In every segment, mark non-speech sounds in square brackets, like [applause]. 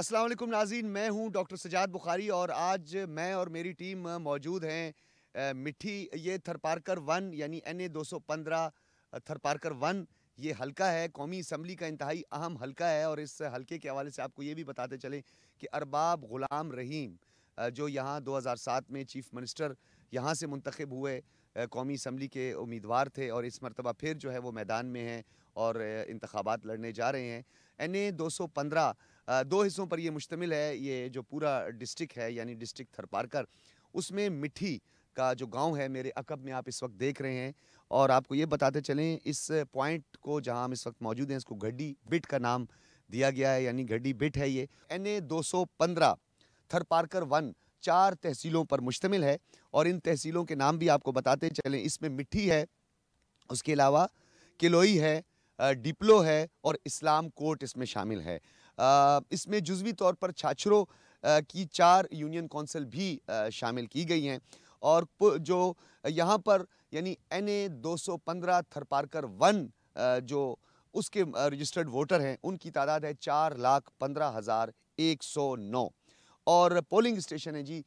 असलम नाजीन मैं हूँ डॉक्टर सजाद बुखारी और आज मैं और मेरी टीम मौजूद हैं मिठी ये थरपारकर वन यानी एन ए दो सौ पंद्रह थरपारकर वन ये हल्का है कौमी इसम्बली का इंतहाई अहम हल्का है और इस हल्के के हवाले से आपको ये भी बताते चलें कि अरबाब ग़ुलाम रहीम जो यहाँ 2007 में चीफ मिनिस्टर यहाँ से मंतखब हुए कौमी इसम्बली के उम्मीदवार थे और इस मरतबा फिर जो है वो मैदान में हैं और इंतबात लड़ने जा रहे हैं एन ए दो सौ पंद्रह दो हिस्सों पर ये मुश्तमिल है ये जो पूरा डिस्ट्रिक्ट है यानी डिस्ट्रिक्ट थरपारकर उसमें मिठी का जो गांव है मेरे अकब में आप इस वक्त देख रहे हैं और आपको ये बताते चलें इस पॉइंट को जहां हम इस वक्त मौजूद हैं इसको घड्डी बिट का नाम दिया गया है यानी घड्डी बिट है ये एन ए दो सौ पंद्रह थरपारकर वन चार तहसीलों पर मुश्तमिल है और इन तहसीलों के नाम भी आपको बताते चलें इसमें मिट्टी है उसके अलावा किलोई है डिप्लो है और इस्लाम कोर्ट इसमें शामिल है इसमें जुजवी तौर पर छाछरों की चार यूनियन कौंसिल भी शामिल की गई हैं और जो यहाँ पर यानी एन ए दो सौ पंद्रह थरपारकर वन जो उसके रजिस्टर्ड वोटर हैं उनकी तादाद है चार लाख पंद्रह हज़ार एक सौ नौ और पोलिंग स्टेशन है जी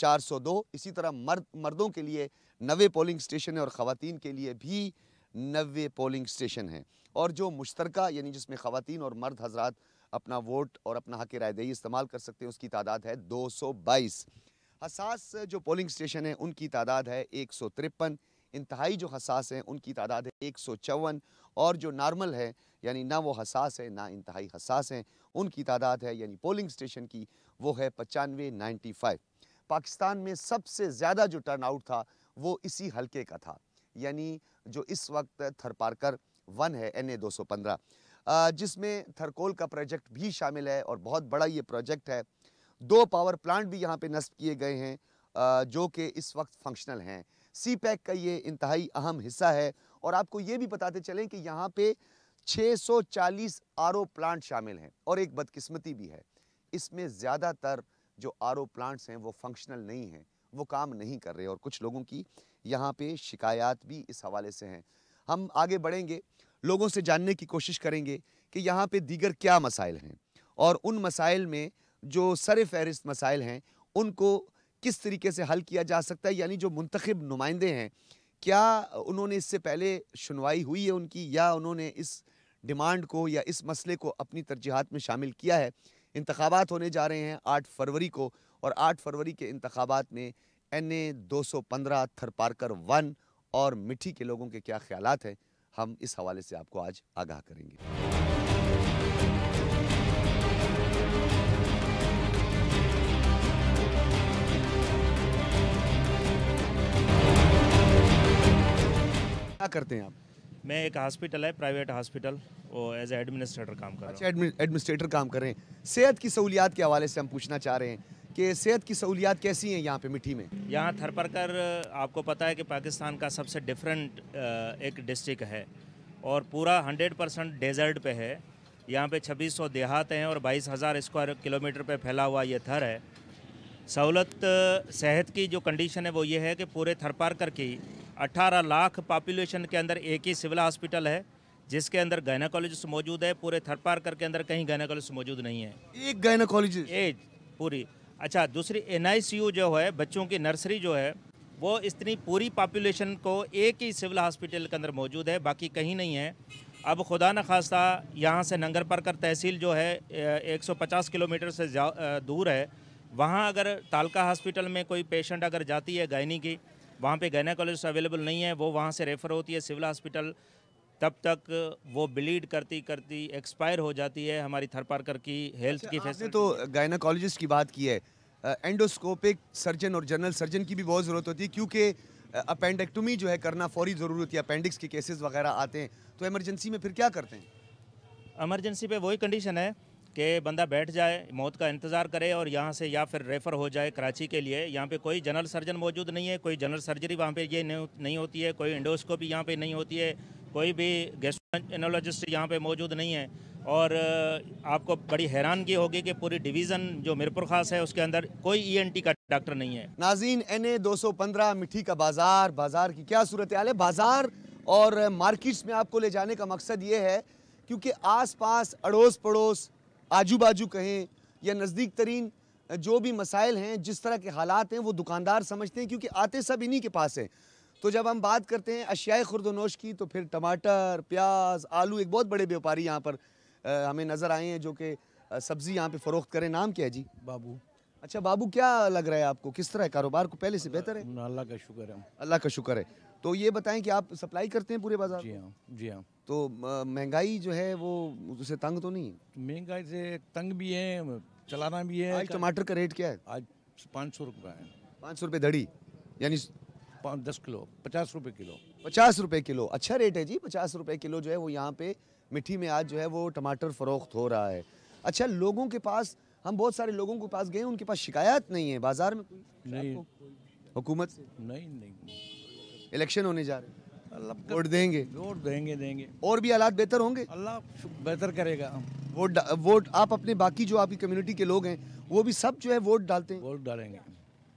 चार सौ दो इसी तरह मर्द मर्दों के लिए नवे पोलिंग स्टेशन है और ख़वान के लिए भी नवे पोलिंग स्टेशन हैं और जो मुश्तरक यानी जिसमें ख़वान और मर्द हजरात अपना वोट और अपना हक दही इस्तेमाल कर सकते हैं उसकी तादाद है 222 हसास जो पोलिंग स्टेशन है उनकी तादाद है एक सौ तिरपन इंतहाई जो हसास हैं उनकी तादाद है एक सौ चौवन और जो नॉर्मल है यानी ना वो हसास है ना इंतहाई हसास हैं उनकी तादाद है यानी पोलिंग स्टेशन की वो है पचानवे नाइन्टी फाइव पाकिस्तान में सबसे ज़्यादा जो टर्नआउट था वो इसी हलके का था यानी जो इस वक्त थरपारकर वन है एन ए दो सौ पंद्रह जिसमें थरकोल का प्रोजेक्ट भी शामिल है और बहुत बड़ा ये प्रोजेक्ट है दो पावर प्लांट भी यहाँ पे नस्ब किए गए हैं जो कि इस वक्त फंक्शनल हैं सी पैक का ये इंतहाई अहम हिस्सा है और आपको ये भी बताते चलें कि यहाँ पे 640 आर प्लांट शामिल हैं और एक बदकिस्मती भी है इसमें ज़्यादातर जो आर प्लांट्स हैं वो फंक्शनल नहीं हैं वो काम नहीं कर रहे और कुछ लोगों की यहाँ पे शिकायत भी इस हवाले से हैं हम आगे बढ़ेंगे लोगों से जानने की कोशिश करेंगे कि यहाँ पे दीगर क्या मसाइल हैं और उन मसाइल में जो सर फहरिस्त मसाइल हैं उनको किस तरीके से हल किया जा सकता है यानी जो मंतखब नुमाइंदे हैं क्या उन्होंने इससे पहले सुनवाई हुई है उनकी या उन्होंने इस डिमांड को या इस मसले को अपनी तरजीहत में शामिल किया है इंतबात होने जा रहे हैं आठ फरवरी को और आठ फरवरी के इंतबात में एन ए दो सौ पंद्रह थरपारकर वन और मिट्टी के लोगों के क्या ख्याल हैं हम इस हवाले से आपको आज आगाह करेंगे क्या करते हैं आप मैं एक हॉस्पिटल है प्राइवेट हॉस्पिटल वो एज एडमिनिस्ट्रेटर काम कर अच्छा एडमिनिस्ट्रेटर काम कर रहे हैं सेहत की सहूलियात के हवाले से हम पूछना चाह रहे हैं कि सेहत की सहूलियात कैसी हैं यहाँ पे मिट्टी में यहाँ थरपरकर आपको पता है कि पाकिस्तान का सबसे डिफरेंट एक डिस्ट्रिक्ट है और पूरा 100 परसेंट डेजर्ट पे है यहाँ पे 2600 देहात हैं और 22,000 स्क्वायर किलोमीटर पे फैला हुआ ये थर है सहूलत सेहत की जो कंडीशन है वो ये है कि पूरे थरपारकर की 18 लाख पॉपुलेशन के अंदर एक ही सिविल हॉस्पिटल है जिसके अंदर गायनाकोलॉजिस्ट मौजूद है पूरे थरपारकर के अंदर कहीं गायनाकोलॉजिस्ट मौजूद नहीं है एक गायनाकोलॉजिस्ट एज पूरी अच्छा दूसरी एन जो है बच्चों की नर्सरी जो है वो इतनी पूरी पॉपुलेशन को एक ही सिविल हॉस्पिटल के अंदर मौजूद है बाकी कहीं नहीं है अब खुदा न खास्ता यहाँ से नंगर परकर तहसील जो है 150 किलोमीटर से दूर है वहाँ अगर तालका हॉस्पिटल में कोई पेशेंट अगर जाती है गायनी की वहाँ पे कॉलेज अवेलेबल नहीं है वो वहाँ से रेफ़र होती है सिविल हॉस्पिटल तब तक वो ब्लीड करती करती एक्सपायर हो जाती है हमारी थरपारकर की हेल्थ अच्छा, की फैसले तो गायनाकोलॉजिस्ट की बात की है एंडोस्कोपिक सर्जन और जनरल सर्जन की भी बहुत ज़रूरत होती है क्योंकि अपेंडेक्टोमी जो है करना फौरी ज़रूरत है अपेंडिक्स के केसेस वगैरह आते हैं तो एमरजेंसी में फिर क्या करते हैं एमरजेंसी पे वही कंडीशन है कि बंदा बैठ जाए मौत का इंतज़ार करे और यहाँ से या फिर रेफ़र हो जाए कराची के लिए यहाँ पे कोई जनरल सर्जन मौजूद नहीं है कोई जनरल सर्जरी वहाँ पे ये नहीं होती है कोई इंडोस्कोपी यहाँ पे नहीं होती है कोई भी गैस्ट्रोएनोलॉजिस्ट यहाँ पे मौजूद नहीं है और आपको बड़ी हैरानगी होगी कि पूरी डिवीज़न जो मिरपुर खास है उसके अंदर कोई ईएनटी e का डॉक्टर नहीं है नाजीन एन ए दो सौ पंद्रह मिट्टी का बाज़ार बाज़ार की क्या सूरत हाल है बाज़ार और मार्केट्स में आपको ले जाने का मकसद ये है क्योंकि आस पास अड़ोस पड़ोस आजू बाजू कहें या नज़दीक तरीन जो भी मसाइल हैं जिस तरह के हालात हैं वो दुकानदार समझते हैं क्योंकि आते सब इन्हीं के पास हैं तो जब हम बात करते हैं अशियाए खुरदनोश की तो फिर टमाटर प्याज आलू एक बहुत बड़े व्यापारी यहाँ पर आ, हमें नज़र आए हैं जो कि सब्ज़ी यहाँ पे फ़रोख्त करें नाम क्या है जी बाबू अच्छा बाबू क्या लग रहा है आपको किस तरह है कारोबार को पहले से बेहतर है अल्लाह का शुक्र है अल्लाह का शुक्र है तो ये बताएं कि आप सप्लाई करते हैं पूरे बाजार जी हाँ जी हाँ तो महंगाई जो है वो उसे तंग तो नहीं तो महंगाई से तंग भी है चलाना भी है टमाटर का रेट क्या है आज पाँच सौ रुपये है पाँच सौ रुपये धड़ी यानी दस किलो पचास रुपये किलो पचास रुपये किलो अच्छा रेट है जी पचास रुपये किलो जो है वो यहाँ पे मिट्टी में आज जो है वो टमाटर फरोख्त हो रहा है अच्छा लोगों के पास हम बहुत सारे लोगों के पास गए उनके पास शिकायत नहीं है बाजार में नहीं हुकूमत नहीं नहीं इलेक्शन होने जा रहे हैं वोट देंगे वोट देंगे देंगे और भी हालात बेहतर होंगे अल्लाह बेहतर करेगा वोट वोट आप अपने बाकी जो आपकी कम्युनिटी के लोग हैं वो भी सब जो है वोट डालते हैं वोट डालेंगे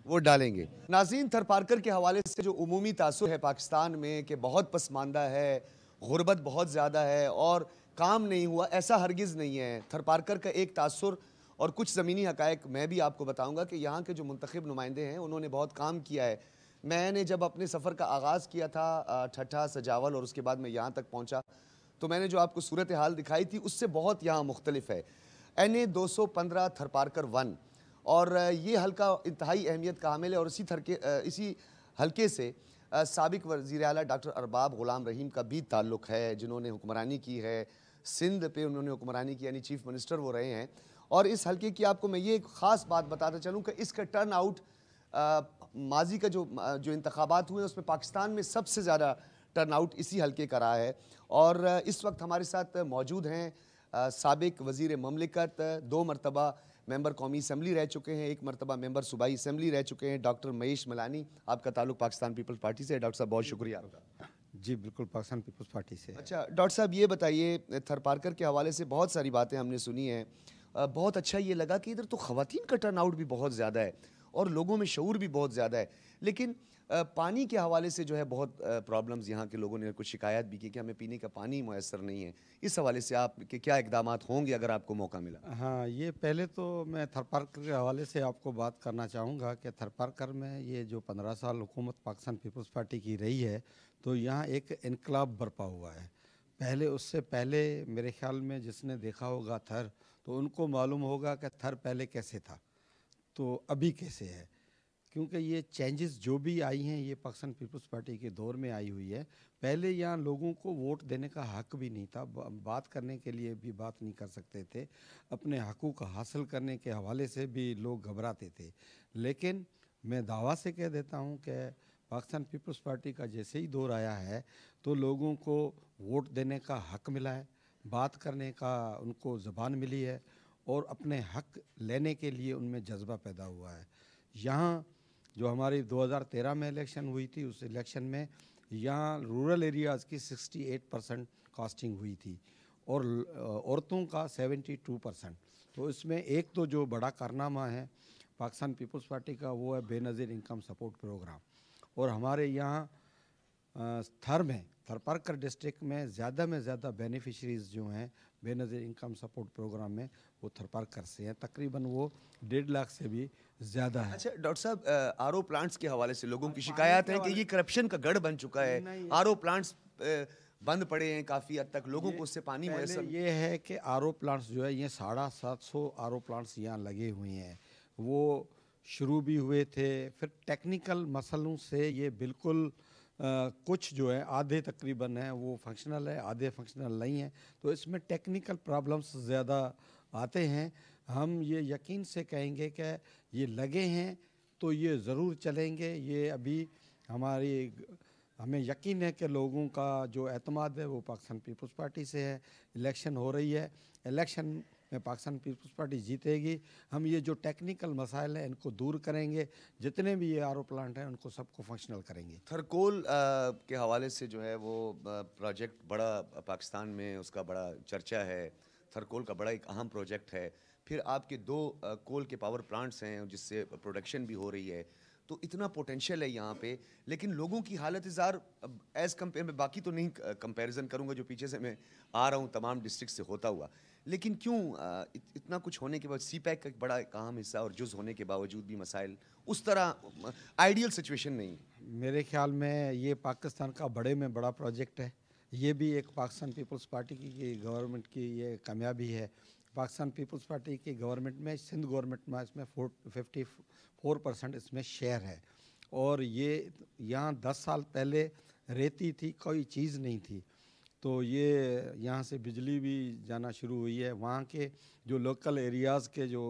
वो डालेंगे नाजीन थरपारकर के हवाले से जो अमूमी तासर है पाकिस्तान में कि बहुत पसमानदा है गुर्बत बहुत ज़्यादा है और काम नहीं हुआ ऐसा हरगिज़ नहीं है थरपारकर का एक तासर और कुछ ज़मीनी हक़ मैं भी आपको बताऊँगा कि यहाँ के जो मंतखब नुमाइंदे हैं उन्होंने बहुत काम किया है मैंने जब अपने सफ़र का आगाज़ किया था ठट्ठा सजावल और उसके बाद मैं यहाँ तक पहुँचा तो मैंने जो आपको सूरत हाल दिखाई थी उससे बहुत यहाँ मुख्तलिफ है एन ए दो सौ पंद्रह थरपारकर वन और ये हल्का इंतहाई अहमियत का हामिल है और इसी थरके इसी हल्के से सबक वजीर अल डॉक्टर अरबाब ग़ुलाम रहीम का भी ताल्लुक़ है जिन्होंने हुक्मरानी की है सिंध पे उन्होंने हुक्मरानी की यानी चीफ मिनिस्टर वो रहे हैं और इस हल्के की आपको मैं ये एक ख़ास बात बताता चलूँ कि इसका टर्न आउट माजी का जो जो इंतबात हुए हैं उसमें पाकिस्तान में सबसे ज़्यादा टर्न आउट इसी हल्के का रहा है और इस वक्त हमारे साथ मौजूद हैं सबक वज़ी ममलिकत दो मरतबा मेंबर कौमी असम्बली रह चुके हैं एक मरतबा मेंबर सूबाई असम्बली रह चुके हैं डॉक्टर महेश मलानी आपका ताल्लुक पाकिस्तान पीपल्स पार्टी से डॉक्टर साहब बहुत शुक्रिया आपका जी बिल्कुल पाकिस्तान पीपल्स पार्टी से अच्छा डॉक्टर साहब ये बताइए थर पार्कर के हवाले से बहुत सारी बातें हमने सुनी हैं बहुत अच्छा ये लगा कि इधर तो ख़वान का टर्न आउट भी बहुत ज़्यादा है और लोगों में शूर भी बहुत ज़्यादा है लेकिन पानी के हवाले से जो है बहुत प्रॉब्लम्स यहाँ के लोगों ने कुछ शिकायत भी की कि हमें पीने का पानी मैसर नहीं है इस हवाले से आपके क्या इकदाम होंगे अगर आपको मौका मिला हाँ ये पहले तो मैं थरपारकर के हवाले से आपको बात करना चाहूँगा कि थरपारकर में ये जो पंद्रह साल हुकूमत पाकिस्तान पीपल्स पार्टी की रही है तो यहाँ एक इनकलाब बरपा हुआ है पहले उससे पहले मेरे ख्याल में जिसने देखा होगा थर तो उनको मालूम होगा कि थर पहले कैसे था तो अभी कैसे है क्योंकि ये चेंजेस जो भी आई हैं ये पाकिस्तान पीपल्स पार्टी के दौर में आई हुई है पहले यहाँ लोगों को वोट देने का हक भी नहीं था बात करने के लिए भी बात नहीं कर सकते थे अपने हकूक हासिल करने के हवाले से भी लोग घबराते थे लेकिन मैं दावा से कह देता हूँ कि पाकिस्तान पीपल्स पार्टी का जैसे ही दौर आया है तो लोगों को वोट देने का हक मिला है बात करने का उनको ज़बान मिली है और अपने हक लेने के लिए उनमें जज्बा पैदा हुआ है यहाँ जो हमारी 2013 में इलेक्शन हुई थी उस इलेक्शन में यहाँ रूरल एरियाज़ की 68 परसेंट कास्टिंग हुई थी और औरतों का 72 परसेंट तो इसमें एक तो जो बड़ा कारनामा है पाकिस्तान पीपल्स पार्टी का वो है बेनज़ीर इनकम सपोर्ट प्रोग्राम और हमारे यहाँ थर में थरपारकर डिस्ट्रिक्ट में ज़्यादा में ज़्यादा बेनिफिशरीज़ जो हैं बेनज़ीर इनकम सपोर्ट प्रोग्राम में वो थरपारकर से हैं तकरीबन वो डेढ़ लाख से भी ज़्यादा है अच्छा डॉक्टर साहब आर ओ प्लांट्स के हवाले से लोगों की हाँ, शिकायत है कि ये करप्शन का गढ़ बन चुका है आर ओ प्लांट्स बंद पड़े हैं काफ़ी हद तक लोगों को उससे पानी मुयसर ये है कि आर ओ प्लांट्स जो है ये साढ़ा सात सौ आर ओ प्लांट्स यहाँ लगे हुए हैं वो शुरू भी हुए थे फिर टेक्निकल मसलों से ये बिल्कुल कुछ जो है आधे तकरीबन है वो फंक्शनल है आधे फंक्शनल नहीं है तो इसमें टेक्निकल प्रॉब्लम्स ज़्यादा आते हैं हम ये यकीन से कहेंगे कि ये लगे हैं तो ये ज़रूर चलेंगे ये अभी हमारी हमें यकीन है कि लोगों का जो अहतमाद है वो पाकिस्तान पीपल्स पार्टी से है इलेक्शन हो रही है इलेक्शन में पाकिस्तान पीपल्स पार्टी जीतेगी हम ये जो टेक्निकल मसाइल हैं इनको दूर करेंगे जितने भी ये आर प्लांट हैं उनको सबको फंक्शनल करेंगे थरकोल के हवाले से जो है वो प्रोजेक्ट बड़ा पाकिस्तान में उसका बड़ा चर्चा है थरकोल का बड़ा एक अहम प्रोजेक्ट है फिर आपके दो कोल के पावर प्लांट्स हैं जिससे प्रोडक्शन भी हो रही है तो इतना पोटेंशियल है यहाँ पे लेकिन लोगों की हालत इज़ार एज़ कम्पेयर में बाकी तो नहीं कंपैरिजन करूँगा जो पीछे से मैं आ रहा हूँ तमाम डिस्ट्रिक्ट से होता हुआ लेकिन क्यों इत, इतना कुछ होने के बाद सी पैक का एक बड़ा अहम हिस्सा और जुज़ होने के बावजूद भी मसाइल उस तरह आइडियल सिचुएशन नहीं मेरे ख्याल में ये पाकिस्तान का बड़े में बड़ा प्रोजेक्ट है ये भी एक पाकिस्तान पीपल्स पार्टी की गवर्नमेंट की ये कामयाबी है पाकिस्तान पीपल्स पार्टी की गवर्नमेंट में सिंध गवर्नमेंट में इसमें फिफ्टी फोर परसेंट इसमें शेयर है और ये यहाँ दस साल पहले रेती थी कोई चीज़ नहीं थी तो ये यहाँ से बिजली भी जाना शुरू हुई है वहाँ के जो लोकल एरियाज़ के जो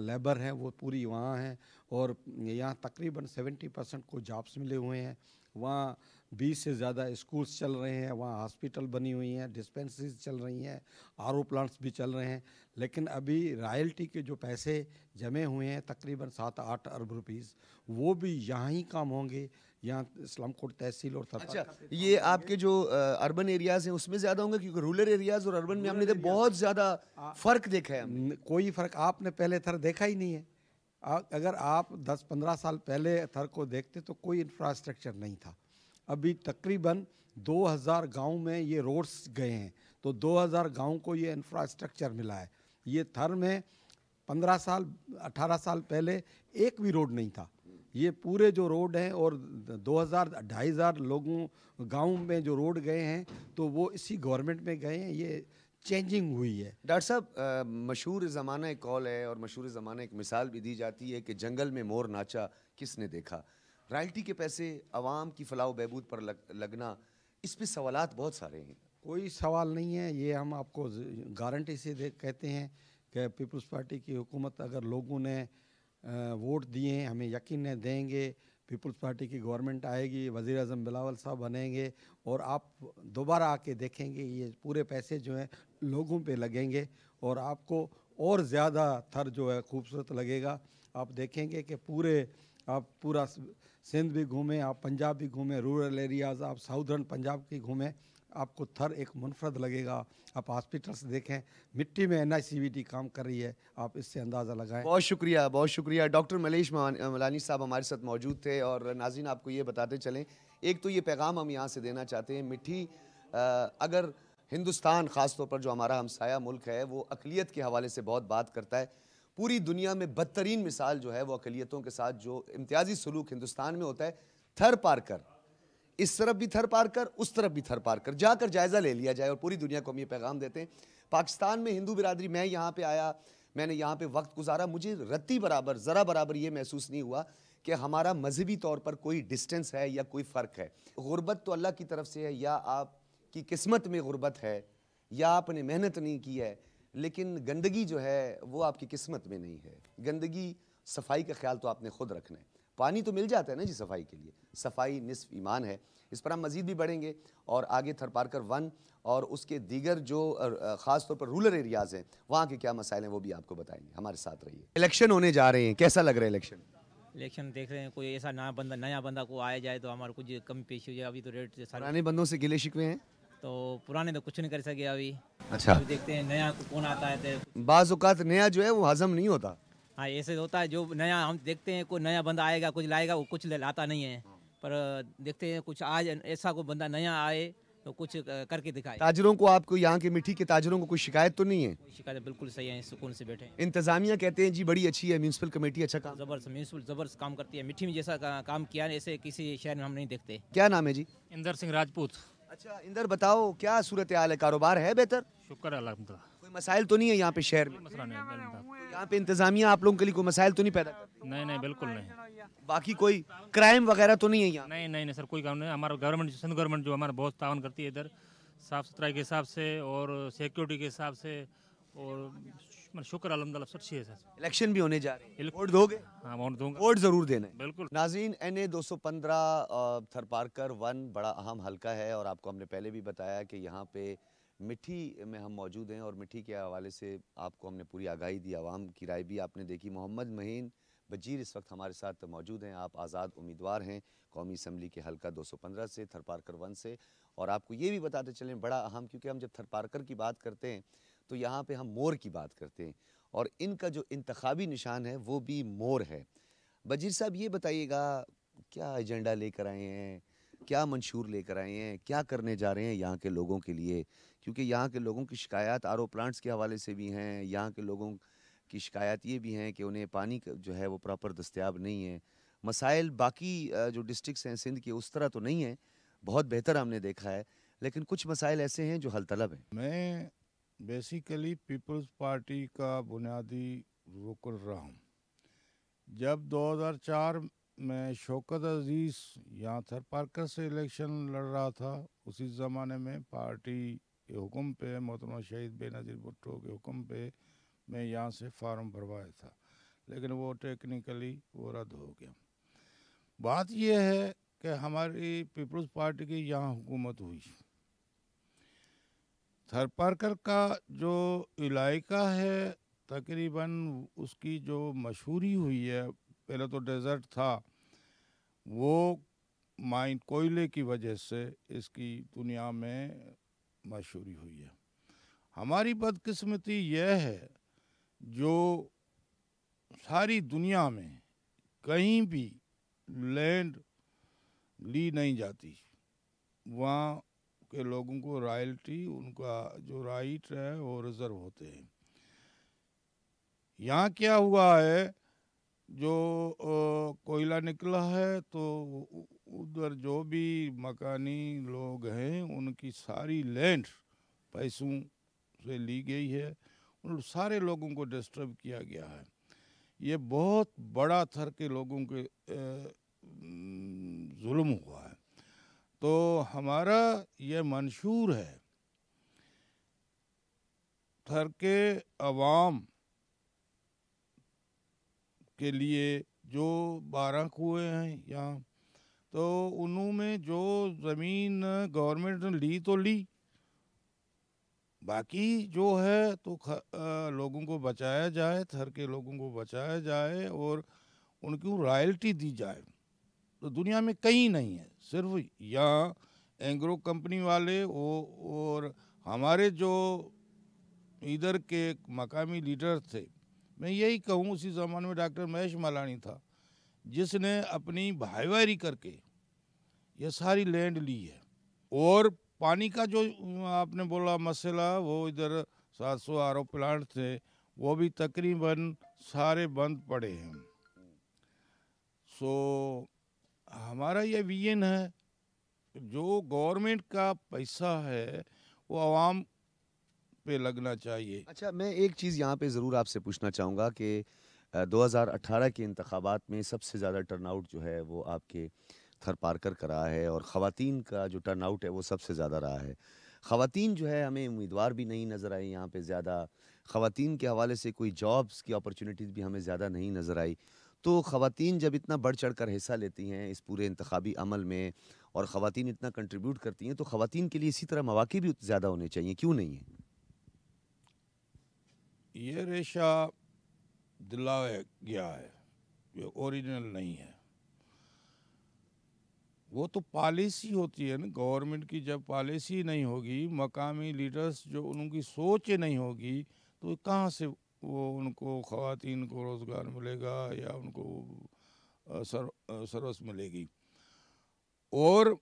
लेबर हैं वो पूरी वहाँ हैं और यहाँ तकरीबन 70 परसेंट को जॉब्स मिले हुए हैं वहाँ 20 से ज़्यादा स्कूल्स चल रहे हैं वहाँ हॉस्पिटल बनी हुई हैं डिस्पेंसरीज चल रही हैं आर प्लांट्स भी चल रहे हैं लेकिन अभी रॉयल्टी के जो पैसे जमे हुए हैं तकरीबन सात आठ अरब रुपीस वो भी यहाँ ही काम होंगे यहाँ इस्लामकोट तहसील और था अच्छा ये आपके जो अर्बन एरियाज हैं उसमें ज़्यादा होंगे क्योंकि रूरल एरियाज और अर्बन में हमने तो बहुत ज़्यादा फ़र्क देखा है कोई फ़र्क आपने पहले थर देखा ही नहीं है अगर आप 10-15 साल पहले थर को देखते तो कोई इंफ्रास्ट्रक्चर नहीं था अभी तकरीबन 2000 गांव में ये रोड्स गए हैं तो 2000 गांव को ये इंफ्रास्ट्रक्चर मिला है ये थर में 15 साल 18 साल पहले एक भी रोड नहीं था ये पूरे जो रोड हैं और 2000 2500 लोगों गांव में जो रोड गए हैं तो वो इसी गवर्नमेंट में गए हैं ये चेंजिंग हुई है डॉक्टर साहब मशहूर ज़माना एक कॉल है और मशहूर ज़माना एक मिसाल भी दी जाती है कि जंगल में मोर नाचा किसने देखा रॉयल्टी के पैसे आवाम की फलाह बहबूद पर लग, लगना इस पर सवाल बहुत सारे हैं कोई सवाल नहीं है ये हम आपको गारंटी से कहते हैं कि पीपल्स पार्टी की हुकूमत अगर लोगों ने वोट दिए हमें यकीन है देंगे पीपल्स पार्टी की गवर्नमेंट आएगी वज़ी अजम बिलावल साहब बनेंगे और आप दोबारा आके देखेंगे ये पूरे पैसे जो हैं लोगों पे लगेंगे और आपको और ज़्यादा थर जो है खूबसूरत लगेगा आप देखेंगे कि पूरे आप पूरा सिंध भी घूमें आप पंजाब भी घूमें रूरल एरियाज़ आप साउदर्न पंजाब की घूमें आपको थर एक मुनफरद लगेगा आप हॉस्पिटल्स देखें मिट्टी में एन काम कर रही है आप इससे अंदाज़ा लगाएं बहुत शुक्रिया बहुत शुक्रिया डॉक्टर मलेश मलानी साहब हमारे साथ मौजूद थे और नाजिन आपको ये बताते चलें एक तो ये पैगाम हम यहाँ से देना चाहते हैं मिट्टी अगर हिंदुस्तान ख़ास तौर पर जो हमारा हमसाया मुल्क है वो अकलीत के हवाले से बहुत बात करता है पूरी दुनिया में बदतरीन मिसाल जो है वो अकलीतों के साथ जो इम्तियाजी सलूक हिंदुस्तान में होता है थर पार कर इस तरफ भी थर पार कर उस तरफ भी थर पार कर जाकर जायज़ा ले लिया जाए और पूरी दुनिया को हम ये पैगाम देते हैं पाकिस्तान में हिंदू बिरादरी मैं यहाँ पे आया मैंने यहाँ पे वक्त गुजारा मुझे रत्ती बराबर ज़रा बराबर ये महसूस नहीं हुआ कि हमारा मजहबी तौर पर कोई डिस्टेंस है या कोई फ़र्क है गुर्बत तो अल्लाह की तरफ से है या आपकी किस्मत में गुर्बत है या आपने मेहनत नहीं की है लेकिन गंदगी जो है वो आपकी किस्मत में नहीं है गंदगी सफाई का ख्याल तो आपने खुद रखना है पानी तो मिल जाता है ना जी सफाई के लिए सफाई निसफ ईमान है इस पर हम मज़ीद भी बढ़ेंगे और आगे थरपारकर वन और उसके दीगर जो ख़ास तौर पर रूरल एरियाज़ हैं वहाँ के क्या मसाइल हैं वो भी आपको बताएंगे हमारे साथ रहिए इलेक्शन होने जा रहे हैं कैसा लग रहा है इलेक्शन इलेक्शन देख रहे हैं कोई ऐसा नया बंदा नया बंदा को आया जाए तो हमारा कुछ कम पेश हो जाए अभी तो रेट पुराने बंदों से गिले शिकवे हैं तो पुराने तो कुछ नहीं कर सके अभी अच्छा देखते हैं नया कौन आता है तो- बाज़ नया जो है वो हजम नहीं होता हाँ ऐसे होता है जो नया हम देखते हैं कोई नया बंदा आएगा कुछ लाएगा वो कुछ लाता नहीं है पर देखते हैं कुछ आज ऐसा कोई बंदा नया आए तो कुछ करके दिखाए ताजरों को आपको यहाँ के मिट्टी के ताजरों को कोई शिकायत तो नहीं है शिकायत बिल्कुल सही है सुकून से बैठे इंतजामिया कहते हैं जी बड़ी अच्छी है म्यूनसिपल कमेटी अच्छा काम जबरदस्त म्यूनसिपल जबरदस्त काम करती है मिट्टी में जैसा का, काम किया ऐसे किसी शहर में हम नहीं देखते क्या नाम है जी इंदर सिंह राजपूत अच्छा इंदर बताओ क्या सूरत हाल है कारोबार है बेहतर शुक्र अलहमदा कोई मसाइल तो नहीं है यहाँ पे शहर में यहाँ पे इंतजामिया आप लोगों के लिए कोई मसाइल तो नहीं पैदा नहीं नहीं बिल्कुल नहीं बाकी कोई क्राइम वगैरह तो नहीं है यहाँ नहीं नहीं सर कोई काम नहीं हमारा गवर्नमेंट सिंध गवर्नमेंट जो हमारा बहुत तावन करती है इधर साफ़ सुथराई के हिसाब से और सिक्योरिटी के हिसाब से और शुक्र अलहमद सब है सर इलेक्शन भी होने जा रहे हैं वोट दोगे हाँ वोट दूंगा वोट ज़रूर देना है बिल्कुल नाजीन एन ए दो सौ पंद्रह थर पारकर वन बड़ा अहम हल्का है और आपको हमने पहले भी बताया कि यहाँ पे मिठी में हम मौजूद हैं और मिठी के हवाले से आपको हमने पूरी आगाही दी आवाम की राय भी आपने देखी मोहम्मद महीन बजीर इस वक्त हमारे साथ मौजूद हैं आप आज़ाद उम्मीदवार हैं कौमी असम्बली के हलका 215 से थरपारकर वन से और आपको ये भी बताते चलें बड़ा अहम क्योंकि हम जब थरपारकर की बात करते हैं तो यहाँ पर हम मोर की बात करते हैं और इनका जो इंतबी निशान है वो भी मोर है बजीर साहब ये बताइएगा क्या एजेंडा लेकर आए हैं क्या मंशूर लेकर आए हैं क्या करने जा रहे हैं यहाँ के लोगों के लिए क्योंकि यहाँ के लोगों की शिकायत आर प्लांट्स के हवाले से भी हैं यहाँ के लोगों की शिकायत ये भी हैं कि उन्हें पानी जो है वो प्रॉपर दस्तियाब नहीं है मसाइल बाकी जो डिस्ट्रिक्स हैं सिंध के उस तरह तो नहीं है बहुत बेहतर हमने देखा है लेकिन कुछ मसाइल ऐसे हैं जो हल तलब हैं मैं बेसिकली पीपल्स पार्टी का बुनियादी रुकन रहा हूँ जब 2004 मैं शौकत अजीज़ यहाँ थर पार्कर से इलेक्शन लड़ रहा था उसी ज़माने में पार्टी के हुक्म पे मोहतरमा शहीद बेनज़ीर भुट्टो के हुक्म पे मैं यहाँ से फार्म भरवाया था लेकिन वो टेक्निकली वो रद्द हो गया बात यह है कि हमारी पीपल्स पार्टी की यहाँ हुकूमत हुई थर पार्कर का जो इलाका है तकरीबन उसकी जो मशहूरी हुई है पहले तो डेज़र्ट था वो माइन कोयले की वजह से इसकी दुनिया में मशहूरी हुई है हमारी बदकिस्मती यह है जो सारी दुनिया में कहीं भी लैंड ली नहीं जाती वहाँ के लोगों को रॉयल्टी उनका जो राइट है वो रिज़र्व होते हैं यहाँ क्या हुआ है जो कोयला निकला है तो उधर जो भी मकानी लोग हैं उनकी सारी लैंड पैसों से ली गई है उन सारे लोगों को डिस्टर्ब किया गया है ये बहुत बड़ा थर के लोगों के जुल्म हुआ है तो हमारा ये मंशूर है थर के अवाम के लिए जो बारह कुएँ हैं यहाँ तो उनमें जो ज़मीन गवर्नमेंट ने ली तो ली बाकी जो है तो ख, आ, लोगों को बचाया जाए थर के लोगों को बचाया जाए और उनकी रॉयल्टी दी जाए तो दुनिया में कहीं नहीं है सिर्फ यहाँ एंग्रो कंपनी वाले वो और हमारे जो इधर के मकामी लीडर थे मैं यही कहूँ उसी ज़माने में डॉक्टर महेश मालानी था जिसने अपनी भाईवारी करके ये सारी लैंड ली है और पानी का जो आपने बोला मसला वो इधर सात सौ आर प्लांट थे वो भी तकरीबन सारे बंद पड़े हैं सो हमारा ये विजन है जो गवर्नमेंट का पैसा है वो आवाम पे लगना चाहिए अच्छा मैं एक चीज़ यहाँ पे ज़रूर आपसे पूछना चाहूँगा कि 2018 के इंतबात में सबसे ज़्यादा टर्नआउट जो है वो आपके थर पारकर का रहा है और ख़वान का जो टर्नआउट है वो सबसे ज़्यादा रहा है ख़वान जो है हमें उम्मीदवार भी नहीं नज़र आई यहाँ पर ज़्यादा ख़वान के हवाले से कोई जॉब्स की अपॉर्चुनिटीज़ भी हमें ज़्यादा नहीं नज़र आई तो ख़वान जब इतना बढ़ चढ़ कर हिस्सा लेती हैं इस पूरे इंतबी अमल में और ख़वान इतना कंट्रीब्यूट करती हैं तो ख़वान के लिए इसी तरह मौाक़े भी ज़्यादा होने चाहिए क्यों नहीं है ये रेशा दिलाया गया है ये ओरिजिनल नहीं है वो तो पॉलिसी होती है ना गवर्नमेंट की जब पॉलिसी नहीं होगी मकामी लीडर्स जो उनकी सोच नहीं होगी तो कहाँ से वो उनको ख़वान को रोज़गार मिलेगा या उनको सर सर्वस मिलेगी और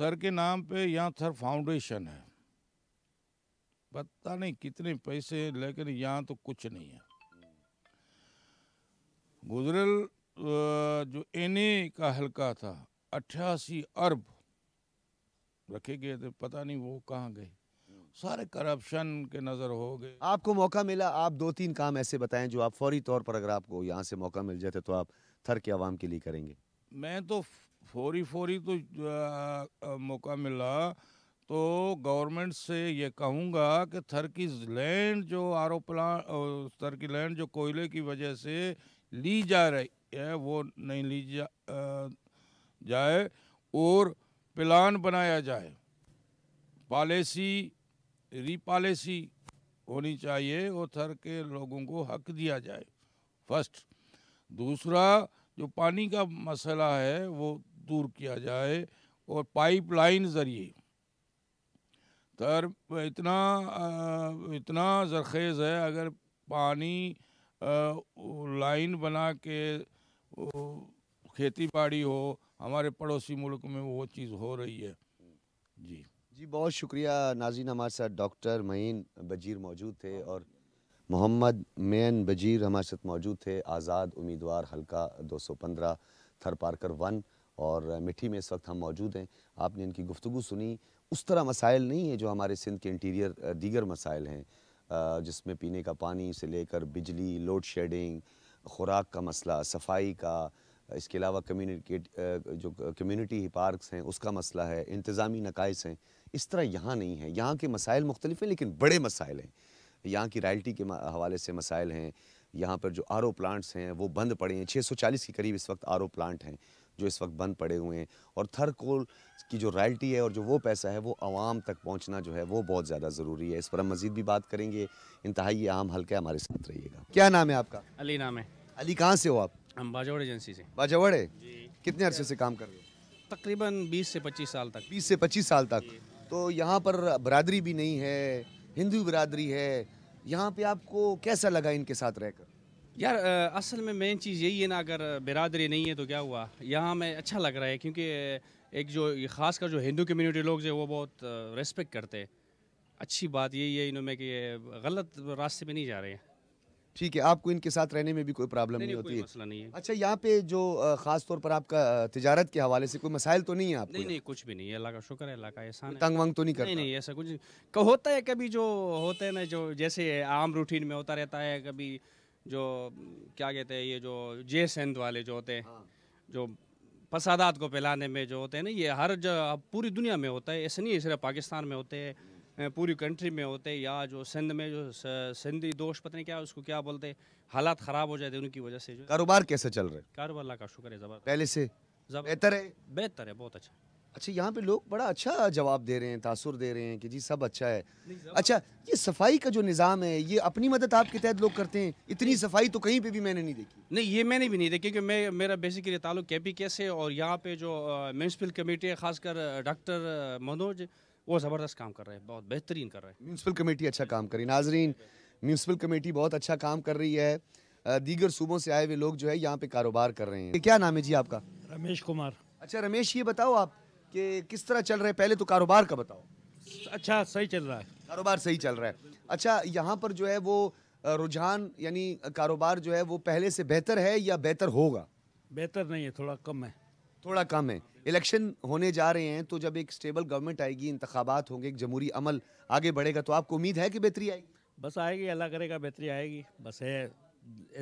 सर के नाम पे यहाँ सर फाउंडेशन है पता नहीं कितने पैसे लेकिन यहाँ तो कुछ नहीं है गुजरल जो एन का हलका था अट्ठासी अरब रखे गए थे पता नहीं वो कहाँ गए सारे करप्शन के नज़र हो गए आपको मौका मिला आप दो तीन काम ऐसे बताएं जो आप फौरी तौर पर अगर आपको यहाँ से मौका मिल जाए तो आप थर के आवाम के लिए करेंगे मैं तो फौरी फौरी तो मौका मिला तो गवर्नमेंट से ये कहूँगा कि की लैंड जो आर ओ थर थर्की लैंड जो कोयले की वजह से ली जा रही है वो नहीं ली जा जाए और प्लान बनाया जाए पॉलिसी रीपॉलिसी होनी चाहिए और थर के लोगों को हक दिया जाए फर्स्ट दूसरा जो पानी का मसला है वो दूर किया जाए और पाइपलाइन ज़रिए तर इतना इतना जरखेज़ है अगर पानी लाइन बना के खेती बाड़ी हो हमारे पड़ोसी मुल्क में वो चीज़ हो रही है जी जी बहुत शुक्रिया नाजीन हमारे साथ डॉक्टर मईन बजीर मौजूद थे और मोहम्मद मैन बजीर हमारे साथ मौजूद थे आज़ाद उम्मीदवार हल्का 215 थर पार्कर वन और मिट्टी में इस वक्त हम मौजूद हैं आपने इनकी गुफ्तु सुनी उस तरह मसाइल नहीं है जो हमारे सिंध के इंटीरियर दीगर मसाइल हैं जिसमें पीने का पानी से लेकर बिजली लोड शेडिंग खुराक का मसला सफाई का इसके अलावा कम्यूनिकेट जो कम्यूनिटी पार्कस हैं उसका मसला है इंतज़ामी नकाइस हैं इस तरह यहाँ नहीं है यहाँ के मसाइल मुख्तलिफ हैं लेकिन बड़े मसाइल हैं यहाँ की रॉयल्टी के हवाले से मसाइल हैं यहाँ पर जो आर प्लांट्स हैं वो बंद पड़े हैं 640 के करीब इस वक्त आर प्लांट हैं जो इस वक्त बंद पड़े हुए हैं और थर कोल की जो रॉयल्टी है और जो वो पैसा है वो आवाम तक पहुँचना जो है वो बहुत ज़्यादा ज़रूरी है इस पर हम मज़ीद भी बात करेंगे इंतहाई आम हल्का हमारे साथ रहिएगा क्या नाम है आपका अली नाम है अली कहाँ से हो आप हम बाजवाड़ एजेंसी से बाजवाड़ कितने अरसे से काम कर रहे हो तकरीबन बीस से पच्चीस साल तक बीस से पच्चीस साल तक तो यहाँ पर बरदरी भी नहीं है हिंदू बरदरी है यहाँ पे आपको कैसा लगा इनके साथ रहकर यार असल में मेन चीज़ यही है ना अगर बिरादरी नहीं है तो क्या हुआ यहाँ में अच्छा लग रहा है क्योंकि एक जो ख़ास कर जो हिंदू कम्युनिटी लोग जो वो बहुत रेस्पेक्ट करते हैं अच्छी बात यही है इन्होंने कि गलत रास्ते में नहीं जा रहे हैं ठीक है आपको इनके साथ रहने में भी कोई प्रॉब्लम नहीं, नहीं होती है मसला नहीं है अच्छा यहाँ पे जो ख़ास तौर पर आपका तजारत के हवाले से कोई मसाइल तो नहीं है आपको नहीं नहीं कुछ भी नहीं है अल्लाह का शुक्र है अल्लाह का एहसान तंग वंग तो नहीं करता नहीं नहीं ऐसा कुछ होता है कभी जो होता है ना जो जैसे आम रूटीन में होता रहता है कभी जो क्या कहते हैं ये जो जे सेंध वाले जो होते हैं जो फसादात को फैलाने में जो होते हैं ना ये हर अब पूरी दुनिया में होता है ऐसे नहीं है सिर्फ पाकिस्तान में होते हैं पूरी कंट्री में होते हैं या जो सिंध में जो सिंधी दोष पता नहीं क्या उसको क्या बोलते हैं हालात ख़राब हो जाते हैं उनकी वजह से जो कारोबार कैसे चल रहे कारोबार अल्लाह का शुक्र है जबरदस्त पहले से बेहतर है बेहतर है बहुत अच्छा अच्छा यहाँ पे लोग बड़ा अच्छा जवाब दे रहे हैं तासुर दे रहे हैं कि जी सब अच्छा है अच्छा ये सफाई का जो निज़ाम है ये अपनी मदद आपके तहत लोग करते हैं इतनी सफाई तो कहीं पे भी मैंने नहीं देखी नहीं ये मैंने भी नहीं देखी क्योंकि मैं मेरा बेसिकली ताल्लुक के पी के से और यहाँ पे जो म्यूनसिपल कमेटी है खासकर डॉक्टर मनोज वो ज़बरदस्त काम कर रहे हैं बहुत बेहतरीन कर रहे हैं म्यूनसिपल कमेटी अच्छा काम कर रही है नाजरीन म्यूनसिपल कमेटी बहुत अच्छा काम कर रही है दीगर सूबों से आए हुए लोग जो है यहाँ पे कारोबार कर रहे हैं क्या नाम है जी आपका रमेश कुमार अच्छा रमेश ये बताओ आप कि किस तरह चल रहे पहले तो कारोबार का बताओ अच्छा सही चल रहा है कारोबार सही चल रहा है अच्छा यहाँ पर जो है वो रुझान यानी कारोबार जो है वो पहले से बेहतर है या बेहतर होगा बेहतर नहीं है थोड़ा कम है थोड़ा कम है इलेक्शन होने जा रहे हैं तो जब एक स्टेबल गवर्नमेंट आएगी इंतबात होंगे एक जमहूरी अमल आगे बढ़ेगा तो आपको उम्मीद है कि बेहतरी आएगी बस आएगी अल्लाह करेगा बेहतरी आएगी बस है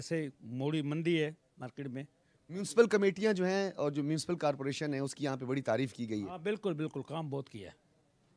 ऐसे मोड़ी मंदी है मार्केट में म्यूनसिपल कमेटियाँ जो हैं और जो म्यूनसिपल कॉरपोरेशन है उसकी यहाँ पे बड़ी तारीफ की गई है आ, हाँ, बिल्कुल बिल्कुल काम बहुत किया है